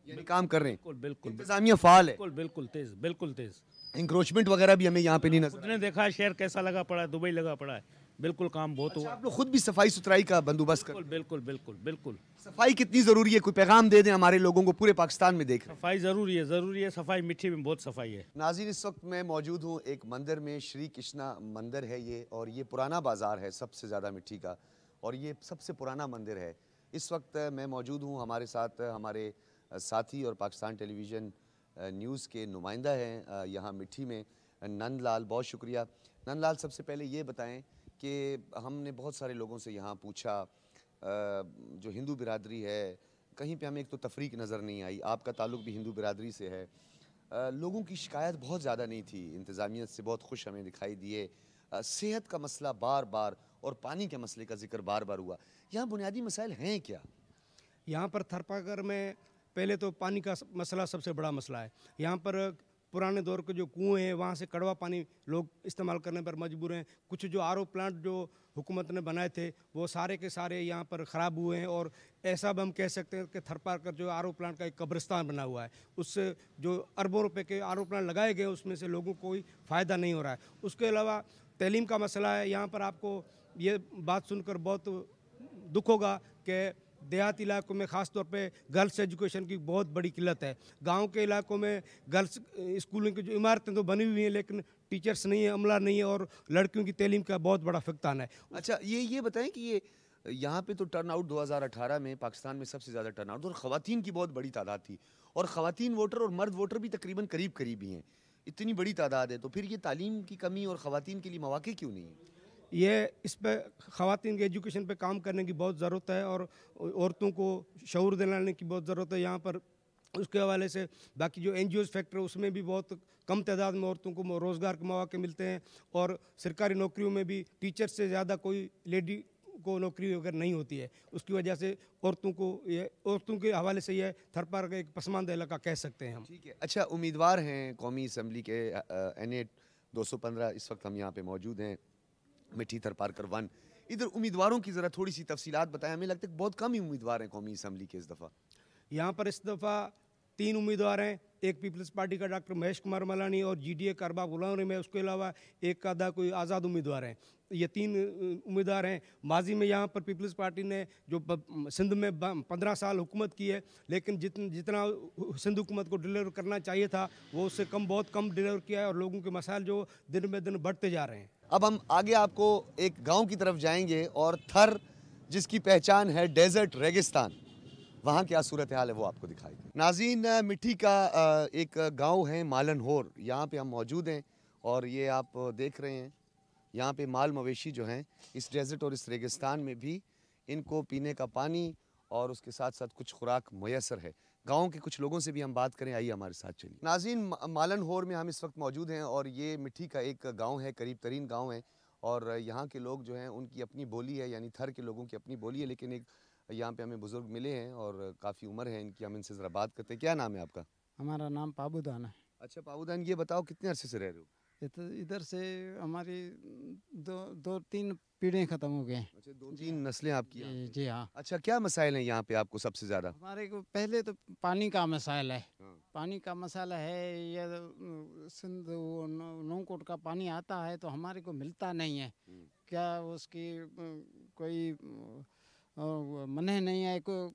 यानी काम कर रहे हैं बिल्कुल बिल्कुल इंतजामिया फाल है बिल्कुल बिल्कुल तेज बिल्कुल तेज इंक्रोचमेंट वगैरह भी हमें यहाँ पे नहीं हाँ, नजर देखा है शहर कैसा लगा पड़ा है दुबई लगा पड़ा है बिल्कुल काम बहुत अच्छा, हुआ आप लोग खुद भी सफाई सुथराई का बंदोबस्त कर बिल्कुल बिल्कुल बिल्कुल सफाई कितनी ज़रूरी है कोई पैगाम दे दें हमारे लोगों को पूरे पाकिस्तान में देख सफाई ज़रूरी है ज़रूरी है सफाई मिट्टी में बहुत सफाई है नाजिर इस वक्त मैं मौजूद हूँ एक मंदिर में श्री कृष्णा मंदिर है ये और ये पुराना बाज़ार है सबसे ज़्यादा मिट्टी का और ये सबसे पुराना मंदिर है इस वक्त मैं मौजूद हूँ हमारे साथ हमारे साथी और पाकिस्तान टेलीविज़न न्यूज़ के नुमाइंदा हैं यहाँ मिट्टी में नंद लाल बहुत शुक्रिया नंद लाल सबसे पहले ये बताएं कि हमने बहुत सारे लोगों से यहाँ पूछा जो हिंदू बिरादरी है कहीं पे हमें एक तो तफरीक नज़र नहीं आई आपका ताल्लुक भी हिंदू बिरादरी से है लोगों की शिकायत बहुत ज़्यादा नहीं थी इंतज़ामियत से बहुत खुश हमें दिखाई दिए सेहत का मसला बार बार और पानी के मसले का जिक्र बार बार हुआ यहाँ बुनियादी मसाइल हैं क्या यहाँ पर थरपाकर में पहले तो पानी का मसला सबसे बड़ा मसला है यहाँ पर पुराने दौर के जो कुएँ हैं वहाँ से कड़वा पानी लोग इस्तेमाल करने पर मजबूर हैं कुछ जो आर प्लांट जो हुकूमत ने बनाए थे वो सारे के सारे यहाँ पर ख़राब हुए हैं और ऐसा भी हम कह सकते हैं कि थरपार कर जो आर प्लांट का एक कब्रिस्तान बना हुआ है उससे जो अरबों रुपये के आर प्लांट लगाए गए उसमें से लोगों को कोई फ़ायदा नहीं हो रहा है उसके अलावा तलीम का मसला है यहाँ पर आपको ये बात सुनकर बहुत दुख होगा कि देहात इलाकों में ख़ास तौर पर गर्ल्स एजुकेशन की बहुत बड़ी किल्लत है गाँव के इलाकों में गर्ल्स स्कूलों की जो इमारतें तो बनी हुई हैं लेकिन टीचर्स नहीं है अमला नहीं है और लड़कियों की तलीम का बहुत बड़ा फिकतान है अच्छा ये ये बताएं कि ये यहाँ पे तो टर्न आउट 2018 में पाकिस्तान में सबसे ज़्यादा टर्न आउट और ख़वान की बहुत बड़ी तादाद थी और ख़वान वोटर और मर्द वोटर भी तकरीबन करीब करीब ही हैं इतनी बड़ी तादाद है तो फिर ये तालीम की कमी और ख़वान के लिए मौाक़े क्यों नहीं है ये इस पर ख़वान के एजुकेशन पे काम करने की बहुत ज़रूरत है और औरतों को शौर दिलाने की बहुत ज़रूरत है यहाँ पर उसके हवाले से बाकी जो एन जी फैक्टर है उसमें भी बहुत कम तादाद में औरतों को रोज़गार के मौाक़े मिलते हैं और सरकारी नौकरियों में भी टीचर से ज़्यादा कोई लेडी को नौकरी वगैरह नहीं होती है उसकी वजह से औरतों को ये औरतों के हवाले से यह थरपार का एक पसमानदा इलाका कह सकते हैं हम ठीक है अच्छा उम्मीदवार हैं कौमी असम्बली के एन एट दो इस वक्त हम यहाँ पर मौजूद हैं मिट्टी थर कर वन इधर उम्मीदवारों की ज़रा थोड़ी सी तफसीत बताएं हमें लगता है बहुत कम ही उम्मीदवार हैं कौमी असम्बली के इस दफ़ा यहाँ पर इस दफ़ा तीन उम्मीदवार हैं एक पीपल्स पार्टी का डॉक्टर महेश कुमार मलानी और जी डी ए कारबा गुलाम रही है उसके अलावा एक आधा कोई आज़ाद उम्मीदवार हैं ये तीन उम्मीदवार हैं माजी में यहाँ पर पीपल्स पार्टी ने जो सिंध में पंद्रह साल हुकूमत की है लेकिन जितन जितना सिंध हुकूमत को डिलीवर करना चाहिए था वो उससे कम बहुत कम डिलीवर किया है और लोगों के मसाइल जो दिन ब दिन बढ़ते जा रहे हैं अब हम आगे आपको एक गांव की तरफ जाएंगे और थर जिसकी पहचान है डेजर्ट रेगिस्तान वहाँ क्या सूरत हाल है वो आपको दिखाएगी नाजीन मिट्टी का एक गांव है मालनहोर यहाँ पे हम मौजूद हैं और ये आप देख रहे हैं यहाँ पे माल मवेशी जो हैं इस डेजर्ट और इस रेगिस्तान में भी इनको पीने का पानी और उसके साथ साथ कुछ खुराक मैसर है गांव के कुछ लोगों से भी हम बात करें आइए हमारे साथ चलिए नाजीन मालन होर में हम इस वक्त मौजूद हैं और ये मिट्टी का एक गांव है करीब तरीन गाँव है और यहाँ के लोग जो हैं उनकी अपनी बोली है यानी थर के लोगों की अपनी बोली है लेकिन एक यहाँ पे हमें बुज़ुर्ग मिले हैं और काफ़ी उम्र है इनकी हम इनसे ज़रा बात करते हैं क्या नाम है आपका हमारा नाम पाबूदान है अच्छा पाबूदान ये बताओ कितने अरसे से रह रहे हो तो इधर से हमारी दो दो तीन पीढ़ी ख़त्म हो गए अच्छा दो तीन नस्लें आपकी जी, जी हाँ अच्छा क्या मसाइल है यहाँ पे आपको सबसे ज़्यादा हमारे को पहले तो पानी का मसाइल है हाँ। पानी का मसाला है ये सिंध नोकोट का पानी आता है तो हमारे को मिलता नहीं है हम्म। क्या उसकी कोई मन नहीं है को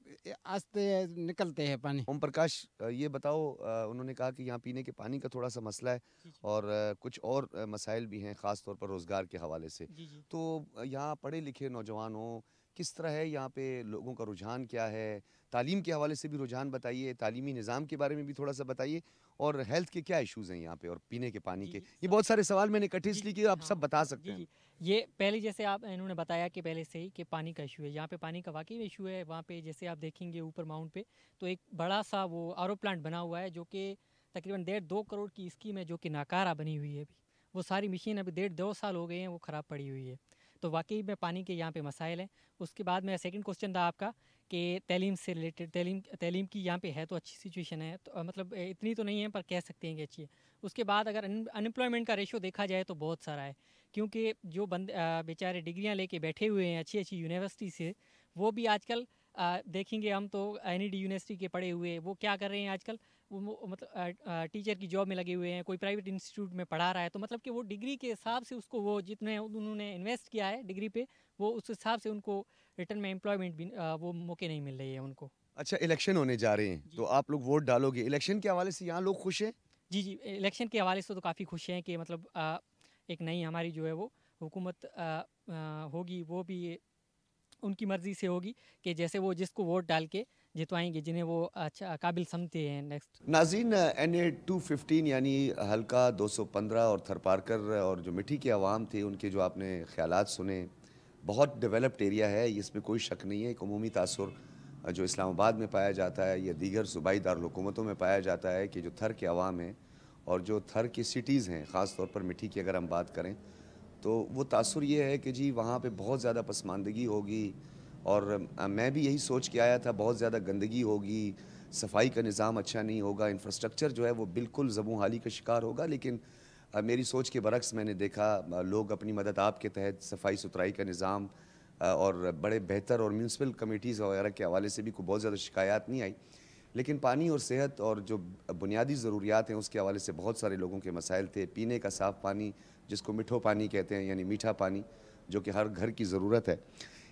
आस्ते निकलते हैं पानी ओम प्रकाश ये बताओ उन्होंने कहा कि यहाँ पीने के पानी का थोड़ा सा मसला है और कुछ और मसाइल भी हैं ख़ास तौर पर रोज़गार के हवाले से तो यहाँ पढ़े लिखे नौजवानों किस तरह है यहाँ पे लोगों का रुझान क्या है तालीम के हवाले से भी रुझान बताइए तालीमी निज़ाम के बारे में भी थोड़ा सा बताइए और हेल्थ के क्या इश्यूज़ हैं यहाँ पे और पीने के पानी के ये बहुत सारे सवाल मैंने इकट्ठे इसलिए कि आप सब हाँ। बता सकते हैं ये पहले जैसे आप इन्होंने बताया कि पहले से ही कि पानी का इशू है यहाँ पे पानी का वाकई इशू है वहाँ पे जैसे आप देखेंगे ऊपर माउंट पे तो एक बड़ा सा वो आर प्लांट बना हुआ है जो कि तकरीबन डेढ़ दो करोड़ की स्कीम है जो कि नाकारा बनी हुई है अभी वो सारी मशीन अभी डेढ़ दो साल हो गए हैं वो ख़राब पड़ी हुई है तो वाकई में पानी के यहाँ पे मसाइल हैं उसके बाद मेरा सेकंड क्वेश्चन था आपका कि तलीम से रिलेटेड तलीम तलीम की यहाँ पे है तो अच्छी सिचुएशन है तो मतलब इतनी तो नहीं है पर कह सकते हैं कि अच्छी है उसके बाद अगर अनएम्प्लॉयमेंट का रेशो देखा जाए तो बहुत सारा है क्योंकि जो बंद बेचारे डिग्रियाँ लेके बैठे हुए हैं अच्छी अच्छी यूनिवर्सिटी से वो भी आजकल देखेंगे हम तो एन यूनिवर्सिटी के पढ़े हुए वो क्या कर रहे हैं आजकल वो मतलब टीचर की जॉब में लगे हुए हैं कोई प्राइवेट इंस्टीट्यूट में पढ़ा रहा है तो मतलब कि वो डिग्री के हिसाब से उसको वो जितने उन्होंने इन्वेस्ट किया है डिग्री पे वो उस हिसाब से उनको रिटर्न में एम्प्लॉयमेंट भी वो मौके नहीं मिल रही है उनको अच्छा इलेक्शन होने जा रहे हैं तो आप लोग वोट डालोगे इलेक्शन के हवाले से यहाँ लोग खुश हैं जी जी इलेक्शन के हवाले से तो काफ़ी खुश हैं कि मतलब एक नई हमारी जो है वो हुकूमत होगी वो भी उनकी मर्ज़ी से होगी कि जैसे वो जिसको वोट डाल के जितवाएंगे जिन्हें वो अच्छा काबिल समझते हैं नेक्स्ट नाजीन एन ए टू फिफ्टीन यानी हल्का दो सौ पंद्रह और थरपारकर और जो मिट्टी के आवाम थे उनके जो आपने ख्याल सुने बहुत डेवलप्ड एरिया है इसमें कोई शक नहीं है एक अमूमी तासर जो इस्लामाबाद में पाया जाता है या दीगर सूबाई दारकूमतों में पाया जाता है कि जो थर के आवाम हैं और जो थर की सिटीज़ हैं ख़ास तौर पर मिट्टी की अगर हम बात करें तो वो तासर ये है कि जी वहाँ पे बहुत ज़्यादा पसमानदगी होगी और मैं भी यही सोच के आया था बहुत ज़्यादा गंदगी होगी सफाई का निज़ाम अच्छा नहीं होगा इंफ्रास्ट्रक्चर जो है वो बिल्कुल जबू हाली का शिकार होगा लेकिन मेरी सोच के बरक्स मैंने देखा लोग अपनी मदद आप के तहत सफाई सुथराई का निज़ाम और बड़े बेहतर और म्यूनसिपल कमेटीज़ वगैरह के हवाले से भी कोई बहुत ज़्यादा शिकायत नहीं आई लेकिन पानी और सेहत और जो बुनियादी ज़रूरियात हैं उसके हवाले से बहुत सारे लोगों के मसाइल थे पीने का साफ़ पानी जिसको मिठो पानी कहते हैं यानी मीठा पानी जो कि हर घर की ज़रूरत है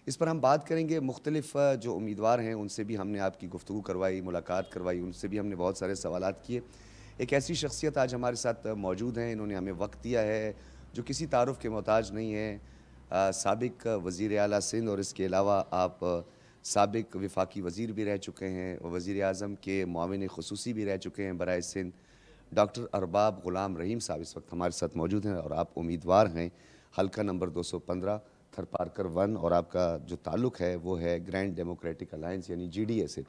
इस पर हम बात करेंगे मुख्तलिफ जो उम्मीदवार हैं उनसे भी हमने आपकी गुफ्तु करवाई मुलाकात करवाई उनसे भी हमने बहुत सारे सवाल किए एक ऐसी शख्सियत आज हमारे साथ मौजूद हैं इन्होंने हमें वक्त दिया है जो किसी तारफ़ के मोहताज नहीं है सबक वज़ी अला सिंध और इसके अलावा आप सबक विफाकी वज़ी भी रह चुके हैं और वज़ी अजम के माविन खसूसी भी रह चुके हैं बरए सिंध डॉक्टर अरबाब ग़ुलाम रहीम साहब इस वक्त हमारे साथ मौजूद हैं और आप उम्मीदवार हैं हल्का नंबर दो सौ थर थरपारकर वन और आपका जो ताल्लुक है वो है ग्रैंड डेमोक्रेटिक अलाइंस यानी जी डी से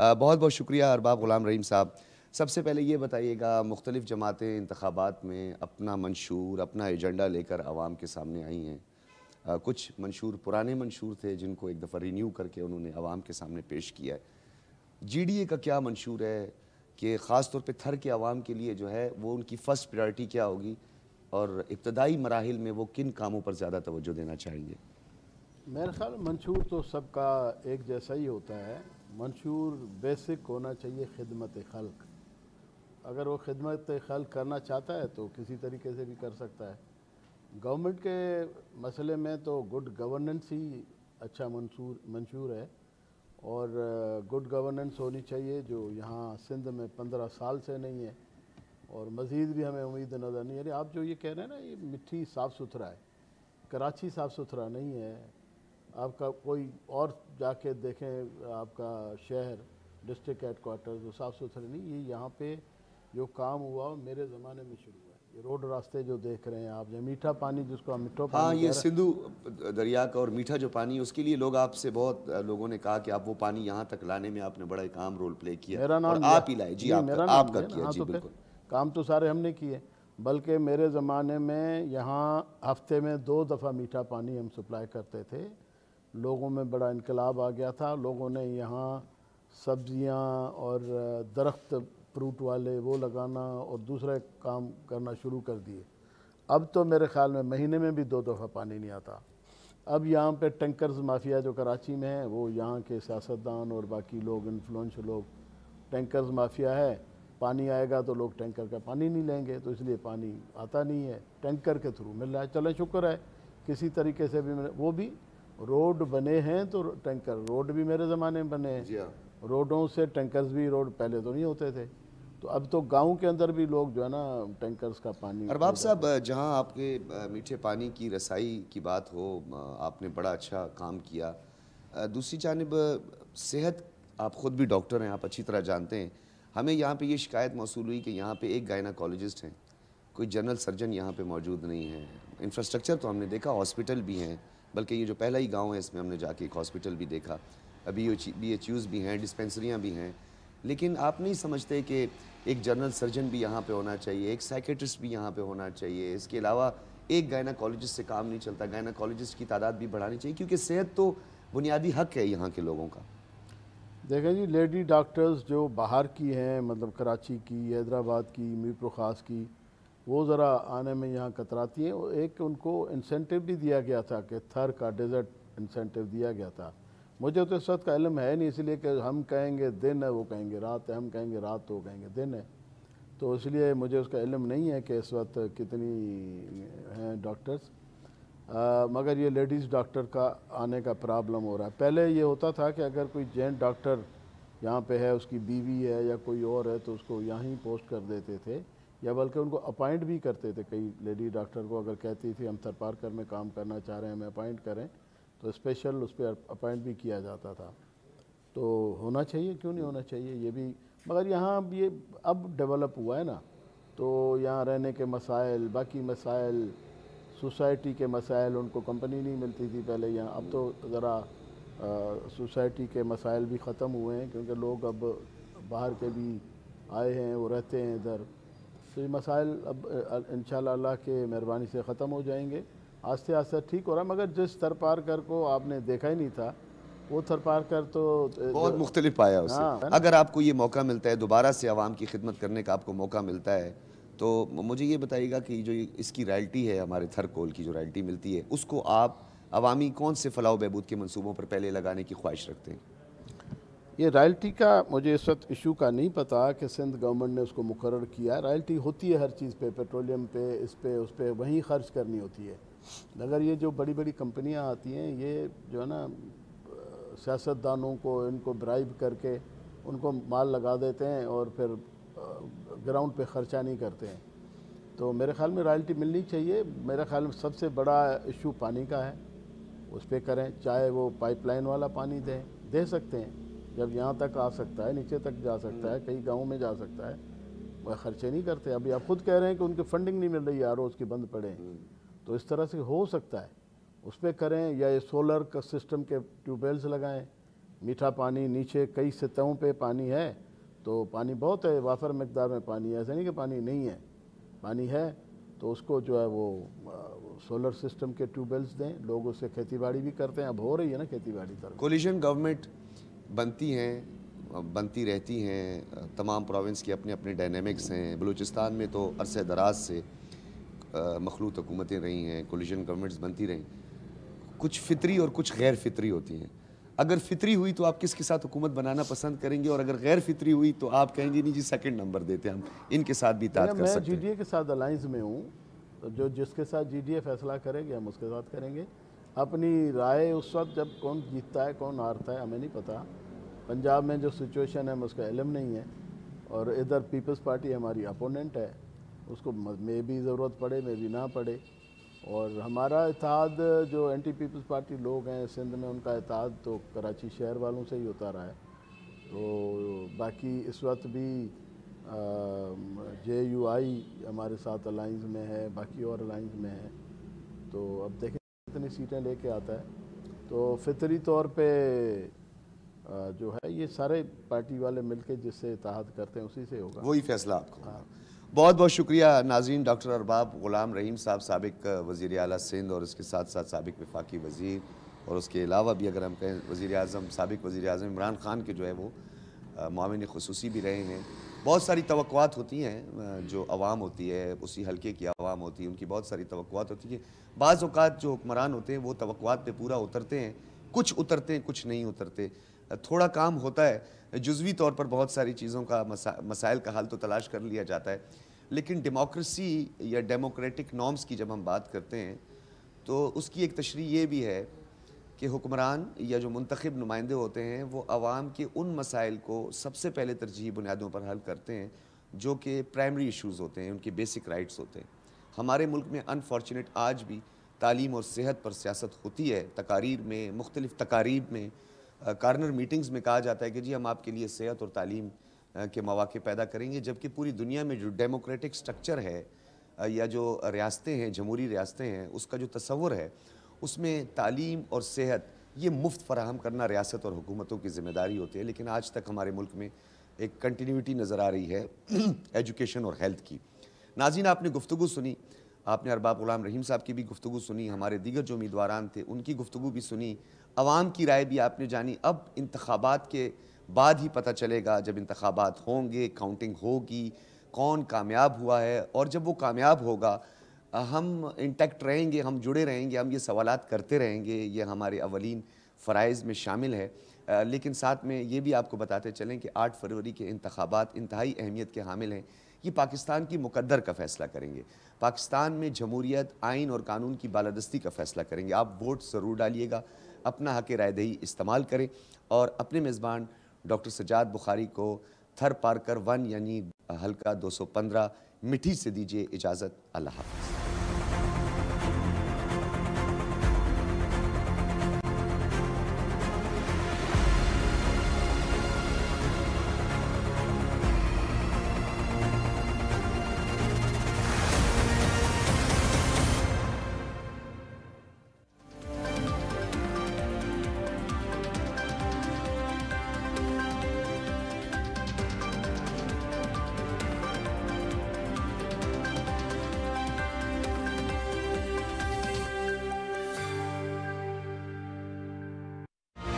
बहुत बहुत शुक्रिया अरबाब ग़ुलाम रहीम साहब सबसे पहले ये बताइएगा मुख्तलिफ़ जमातें इंतबात में अपना मंशूर अपना एजेंडा लेकर आवाम के सामने आई हैं आ, कुछ मंशूर पुराने मंशूर थे जिनको एक दफ़ा रिन्यू करके उन्होंने आवाम के सामने पेश किया है जी का क्या मंशूर है कि ख़ास तौर पर थर के आवाम के लिए जो है वो उनकी फ़र्स्ट प्रायोरिटी क्या होगी और इब्तदाई मराहल में वो किन कामों पर ज़्यादा तोज्जो देना चाहेंगे मेरे ख्याल मंशूर तो सबका एक जैसा ही होता है मंशूर बेसिक होना चाहिए खिदमत खल्क अगर वो खिदमत खल करना चाहता है तो किसी तरीके से भी कर सकता है गवर्नमेंट के मसले में तो गुड गवर्नेंस ही अच्छा मंसूर मंशूर है और गुड गवर्नेंस होनी चाहिए जो यहाँ सिंध में पंद्रह साल से नहीं है और मज़ीद भी हमें उम्मीद नज़र नहीं यानी आप जो ये कह रहे हैं ना ये मिट्टी साफ़ सुथरा है कराची साफ़ सुथरा नहीं है आपका कोई और जाके देखें आपका शहर डिस्ट्रिक्ट हेड क्वार्टर साफ़ सुथरे नहीं ये यहाँ पे जो काम हुआ मेरे ज़माने में शुरू हुआ ये रोड रास्ते जो देख रहे हैं आप जो मीठा पानी जिसको हम मिठो हाँ ये सिंधु दरिया का और मीठा जो पानी उसके लिए लोग आपसे बहुत लोगों ने कहा कि आप वो पानी यहाँ तक लाने में आपने बड़ा एक आम रोल प्ले किया मेरा नाम आप ही लाए जी, मेरा नाम आपका किया हाँ, जी तो बिल्कुल काम तो सारे हमने किए बल्कि मेरे ज़माने में यहाँ हफ्ते में दो दफ़ा मीठा पानी हम सप्लाई करते थे लोगों में बड़ा इनकलाब आ गया था लोगों ने यहाँ सब्जियाँ और दरख्त फ्रूट वाले वो लगाना और दूसरा काम करना शुरू कर दिए अब तो मेरे ख्याल में महीने में भी दो दफ़ा पानी नहीं आता अब यहाँ पे टैंकर्स माफिया जो कराची में है वो यहाँ के सियासतदान और बाकी लोग इन्फ्लुंस लोग टैंकर्स माफिया है पानी आएगा तो लोग टैंकर का पानी नहीं लेंगे तो इसलिए पानी आता नहीं है टैंकर के थ्रू मिल रहा है चले शुक्र है किसी तरीके से भी वो भी रोड बने हैं तो टैंकर रोड भी मेरे ज़माने में बने हैं हाँ। रोडों से टैंकर्स भी रोड पहले तो नहीं होते थे तो अब तो गांव के अंदर भी लोग जो है ना टैंकर्स का पानी अरबाब साहब जहां आपके मीठे पानी की रसाई की बात हो आपने बड़ा अच्छा काम किया दूसरी जानब सेहत आप ख़ुद भी डॉक्टर हैं आप अच्छी तरह जानते हैं हमें यहाँ पे ये शिकायत मौसू हुई कि यहाँ पे एक गायनाकोलॉजिस्ट हैं कोई जनरल सर्जन यहाँ पर मौजूद नहीं है इंफ्रास्ट्रक्चर तो हमने देखा हॉस्पिटल भी हैं बल्कि ये जो पहला ही गाँव है इसमें हमने जाके एक हॉस्पिटल भी देखा अभी बी एच यूज़ भी हैं डिस्पेंसरियाँ भी हैं लेकिन आप नहीं समझते कि एक जनरल सर्जन भी यहाँ पे होना चाहिए एक साइकेट्रिस्ट भी यहाँ पे होना चाहिए इसके अलावा एक गायनाकोलॉजिस्ट से काम नहीं चलता गायनाकोलॉजिस्ट की तादाद भी बढ़ानी चाहिए क्योंकि सेहत तो बुनियादी हक है यहाँ के लोगों का देखें जी लेडी डॉक्टर्स जो बाहर की हैं मतलब कराची की हैदराबाद की मीरपुर ख़ास की वो ज़रा आने में यहाँ कतराती है एक उनको इंसेंटिव भी दिया गया था कि थर का डेजर्ट इंसेंटिव दिया गया था मुझे तो इस वक्त का इलम है नहीं इसलिए कि हम कहेंगे दिन है वो कहेंगे रात है हम कहेंगे रात तो वो कहेंगे दिन है तो इसलिए मुझे उसका इलम नहीं है कि इस वक्त कितनी हैं डॉक्टर्स मगर ये लेडीज़ डॉक्टर का आने का प्रॉब्लम हो रहा है पहले ये होता था कि अगर कोई जेंट डॉक्टर यहाँ पे है उसकी बीवी है या कोई और है तो उसको यहाँ ही पोस्ट कर देते थे या बल्कि उनको अपॉइंट भी करते थे कई लेडी डॉक्टर को अगर कहती थी हम थरपारकर में काम करना चाह रहे हैं हमें अपॉइंट करें तो स्पेशल उस पर अपॉइंट भी किया जाता था तो होना चाहिए क्यों नहीं होना चाहिए ये भी मगर यहाँ ये अब डेवलप हुआ है ना तो यहाँ रहने के मसाइल बाकी मसाइल सोसाइटी के मसाइल उनको कंपनी नहीं मिलती थी पहले यहाँ अब तो ज़रा सोसाइटी के मसाइल भी ख़त्म हुए हैं क्योंकि लोग अब बाहर के भी आए हैं वो रहते हैं इधर तो ये मसाइल अब इन अल्लाह के मेहरबानी से ख़त्म हो जाएंगे आस्ते आस्ते ठीक हो रहा मगर जिस थरपारकर को आपने देखा ही नहीं था वो थरपारकर तो बहुत मुख्तलिफ पाया उसे हाँ, अगर आपको ये मौका मिलता है दोबारा से आवाम की खिदमत करने का आपको मौका मिलता है तो मुझे ये बताइएगा कि जो इसकी रॉयल्टी है हमारे थरकोल की जो रॉयल्टी मिलती है उसको आप अवामी कौन से फलाह बहबूद के मनसूबों पर पहले लगाने की ख्वाहिश रखते हैं ये रॉयल्टी का मुझे इस वक्त इशू का नहीं पता कि सिंध गवर्नमेंट ने उसको मुकर किया रॉयल्टी होती है हर चीज़ पे पेट्रोलियम पे इस पे उस पर वहीं खर्च करनी होती है अगर ये जो बड़ी बड़ी कंपनियां आती हैं ये जो है ना सियासतदानों को इनको ब्राइब करके उनको माल लगा देते हैं और फिर ग्राउंड पे ख़र्चा नहीं करते हैं तो मेरे ख्याल में रॉयल्टी मिलनी चाहिए मेरे ख्याल में सबसे बड़ा इशू पानी का है उस पर करें चाहे वो पाइपलाइन वाला पानी दें दे सकते हैं जब यहाँ तक आ सकता है नीचे तक जा सकता है हम्म। कई गाँव में जा सकता है वह खर्चे नहीं करते अभी आप खुद कह रहे हैं कि उनकी फंडिंग नहीं मिल रही है आर की बंद पड़े हम्म। तो इस तरह से हो सकता है उस पर करें या ये सोलर का सिस्टम के ट्यूबवेल्स लगाएं मीठा पानी नीचे कई सतहों पे पानी है तो पानी बहुत है वाफर मकदार में पानी है ऐसा नहीं कि पानी नहीं है पानी है तो उसको जो है वो सोलर सिस्टम के ट्यूबवेल्स दें लोग उससे बाड़ी भी करते हैं अब हो रही है ना बाड़ी तरफ कोलिशन गवर्नमेंट बनती हैं बनती रहती हैं तमाम प्रोविंस के अपने अपने डायनेमिक्स हैं बलूचिस्तान में तो अरसे दराज से मखलूत हुकूमतें रही हैं कोलिशन गवर्नमेंट्स बनती रहीं कुछ फितरी और कुछ गैर फितरी होती हैं अगर फितरी हुई तो आप किसके साथ हुकूमत बनाना पसंद करेंगे और अगर गैर फितरी हुई तो आप कहेंगे नहीं जी सेकंड नंबर देते हम इनके साथ भी तार कर सकते हैं के साथ अलाइंस में हूँ जो जिसके साथ जी फैसला करेंगे हम उसके साथ करेंगे अपनी राय उस वक्त जब कौन जीतता है कौन हारता है हमें नहीं पता पंजाब में जो सिचुएशन है उसका इलम नहीं है और इधर पीपल्स पार्टी हमारी अपोनेंट है उसको मे भी ज़रूरत पड़े मे भी ना पड़े और हमारा इतिहाद जो एंटी पीपल्स पार्टी लोग हैं सिंध में उनका इतिहाद तो कराची शहर वालों से ही होता रहा है तो बाकी इस वक्त भी जे यू आई हमारे साथ अलाइंस में है बाकी और अलाइंस में है तो अब देखें कितनी सीटें लेके आता है तो फितरी तौर पे आ, जो है ये सारे पार्टी वाले मिलके जिससे इतिहाद करते हैं उसी से होगा वही फैसला आपको हाँ। बहुत बहुत शुक्रिया नाजीन डॉक्टर अरबाब ग़ुलाम रहीम साहब सबक वज़ी अल सिंध और इसके साथ साथ सबक वफाक़ी वज़ीर और उसके अलावा भी अगर हम कहें वज़ी अजम सबक वज़ी अजम इमरान खान के जो है वो मामिन खसूसी भी रहे हैं बहुत सारी तो होती हैं जो आवाम होती है उसी हल्के की आवाम होती है उनकी बहुत सारी तो होती है बाज़ात जो हुक्मरान होते हैं वो तो पूरा उतरते हैं कुछ उतरते हैं कुछ नहीं उतरते थोड़ा काम होता है जुजवी तौर पर बहुत सारी चीज़ों का मसा, मसाइल का हल तो तलाश कर लिया जाता है लेकिन डेमोक्रेसी या डेमोक्रेटिक नॉर्म्स की जब हम बात करते हैं तो उसकी एक तशरी ये भी है कि हुक्मरान या जो मंतखब नुमाइंदे होते हैं वो आवाम के उन मसाइल को सबसे पहले तरजीह बुनियादों पर हल करते हैं जो कि प्राइमरी इशूज़ होते हैं उनके बेसिक राइट्स होते हैं हमारे मुल्क में अनफॉर्चुनेट आज भी तालीम और सेहत पर सियासत होती है तकारीर में मुख्तलिफ़ तकारीब में कार्नर मीटिंग्स में कहा जाता है कि जी हम आपके लिए सेहत और तालीम के मौाक़े पैदा करेंगे जबकि पूरी दुनिया में जो डेमोक्रेटिक स्ट्रक्चर है या जो रियासतें हैं जमहूरी रियासतें हैं उसका जो तस्वुर है उसमें तालीम और सेहत ये मुफ्त फराहम करना रियासत और हुकूमतों की ज़िम्मेदारी होती है लेकिन आज तक हमारे मुल्क में एक कंटिन्यूटी नज़र आ रही है एजुकेशन [clears throat] और हेल्थ की नाजीन आपने गुफ्तु सुनी आपने अरबाब गुलाम रहीम साहब की भी गुफ्तु सुनी हमारे दीगर जो उम्मीदवार थे उनकी गुफ्तु भी सुनी अवाम की राय भी आपने जानी अब इंतबात के बाद ही पता चलेगा जब इंतबात होंगे काउंटिंग होगी कौन कामयाब हुआ है और जब वो कामयाब होगा हम इंटेक्ट रहेंगे हम जुड़े रहेंगे हम ये सवाल करते रहेंगे ये हमारे अवलिन फ़रज़ में शामिल है लेकिन साथ में ये भी आपको बताते चलें कि आठ फरवरी के इंतबात इंतहाई अहमियत के हामिल हैं ये पाकिस्तान की मुकद्दर का फ़ैसला करेंगे पाकिस्तान में जमहूरियत आइन और कानून की बालादस्ती का फ़ैसला करेंगे आप वोट ज़रूर डालिएगा अपना हक राय दही इस्तेमाल करें और अपने मेज़बान डॉक्टर सजाद बुखारी को थर पारकर वन यानी हल्का 215 मिठी से दीजिए इजाज़त अल्लाह हाफ़